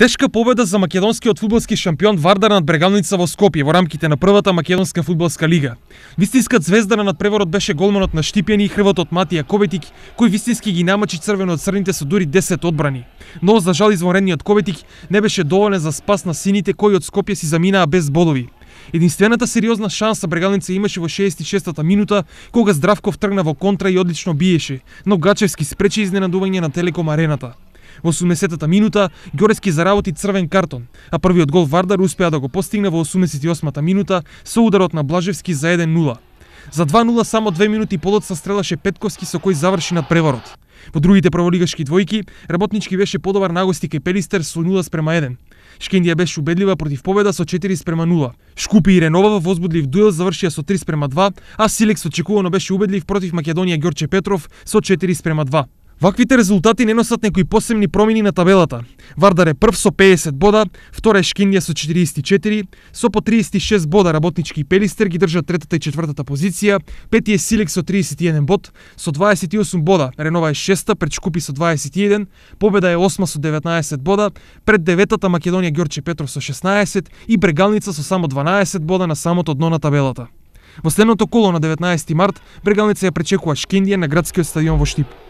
Тешка победа за македонскиот фудбалски шампион Вардар над Брегалница во Скопје во рамките на првата македонска фудбалска лига. Вистинската звезда на надпреварот беше голманот на Штипјани и хрватот Матија Коветик, кој вистински ги намачи црвено од црните со дури 10 одбрани. Но за жал извонредниот Коветик не беше доволен за спас на сините кои од Скопје си заминаа без болови. Единствената сериозна шанса Брегалница имаше во 66-та минута, кога Здравков тргна во контра и одлично биеше, но Гачевски спречи изненадување на Телеком арената. Во 80-та минута Георгиевски заработи црвен картон, а првиот гол Вардар успеа да го постигне во 88-та минута со ударот на Блажевски за 1-0. За 2-0 само две минути полоца стрелаше Петковски со кој заврши на преворот. Во другите праволигашки двојки, работнички беше подобар на гости кај Пелистер со 0 спрема 1. Шкендија беше убедлива против победа со 4 спрема 0. Шкупи и Ренова во возбудлив дуел завршија со 3 спрема 2, а Силекс очекувано беше убедлив против Македонија Ѓорче Петров со 4 спрема 2. Ваквите резултати не носат некои посебни промени на табелата. Вардар е прв со 50 бода, втора е Шкиндија со 44, со по 36 бода работнички и Пелистер ги држат третата и четвртата позиција, пети е Силек со 31 бод, со 28 бода, Ренова е шеста, пред Шкупи со 21, Победа е осма со 19 бода, пред деветата Македонија Ѓорче Петров со 16 и Брегалница со само 12 бода на самото дно на табелата. Во следното коло на 19 март Брегалница ја пречекува Шкиндија на градскиот стадион во Штип.